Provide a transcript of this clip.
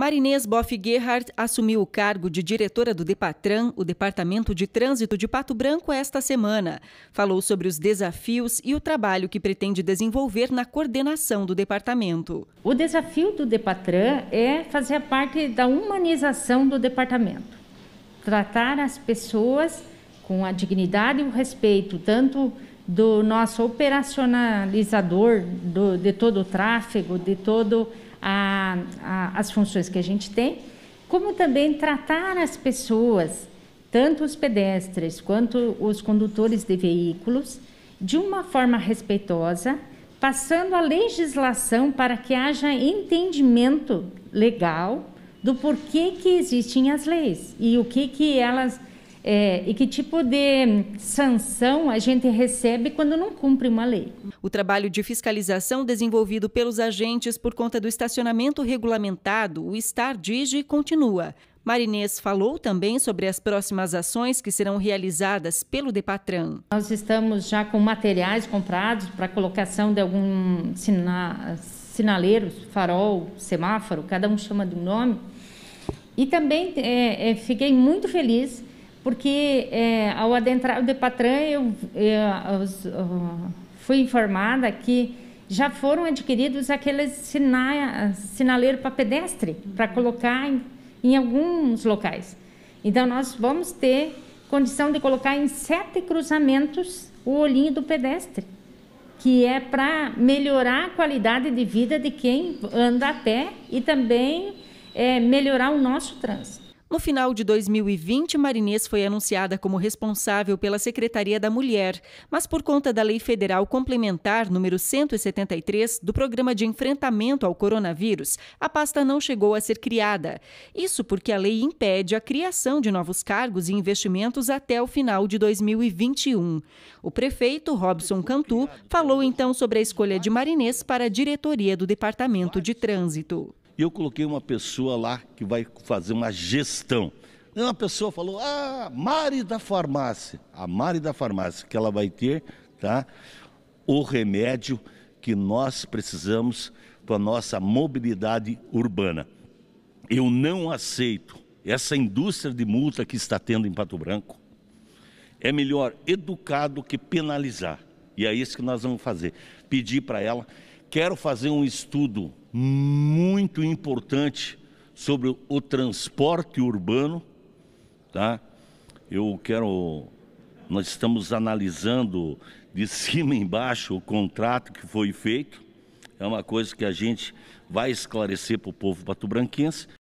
Marinês Boff Gerhardt assumiu o cargo de diretora do Depatran, o Departamento de Trânsito de Pato Branco, esta semana. Falou sobre os desafios e o trabalho que pretende desenvolver na coordenação do departamento. O desafio do Depatran é fazer parte da humanização do departamento. Tratar as pessoas com a dignidade e o respeito, tanto do nosso operacionalizador do, de todo o tráfego, de todas as funções que a gente tem, como também tratar as pessoas, tanto os pedestres quanto os condutores de veículos, de uma forma respeitosa, passando a legislação para que haja entendimento legal do porquê que existem as leis e o que, que elas é, e que tipo de sanção a gente recebe quando não cumpre uma lei. O trabalho de fiscalização desenvolvido pelos agentes por conta do estacionamento regulamentado, o Star Digi, continua. Marinês falou também sobre as próximas ações que serão realizadas pelo Depatran. Nós estamos já com materiais comprados para colocação de algum sina farol, semáforo, cada um chama de um nome. E também é, é, fiquei muito feliz porque é, ao adentrar o Depatran eu, eu, eu, eu, fui informada que já foram adquiridos aqueles sina, sinaleiros para pedestre, uhum. para colocar em, em, alguns locais. Então, nós vamos ter condição de colocar em sete cruzamentos o olhinho do pedestre, que é para melhorar a qualidade de vida de quem anda a pé e também é, melhorar o nosso trânsito. No final de 2020, Marinês foi anunciada como responsável pela Secretaria da Mulher, mas por conta da Lei Federal Complementar número 173 do Programa de Enfrentamento ao Coronavírus, a pasta não chegou a ser criada. Isso porque a lei impede a criação de novos cargos e investimentos até o final de 2021. O prefeito Robson Cantu falou então sobre a escolha de Marinês para a diretoria do Departamento de Trânsito. E eu coloquei uma pessoa lá que vai fazer uma gestão. E uma pessoa falou: Ah, Mari da farmácia. A Mari da farmácia, que ela vai ter tá, o remédio que nós precisamos para a nossa mobilidade urbana. Eu não aceito essa indústria de multa que está tendo em Pato Branco. É melhor educar do que penalizar. E é isso que nós vamos fazer. Pedir para ela quero fazer um estudo muito importante sobre o transporte urbano, tá? Eu quero nós estamos analisando de cima embaixo o contrato que foi feito. É uma coisa que a gente vai esclarecer para o povo patobranquense.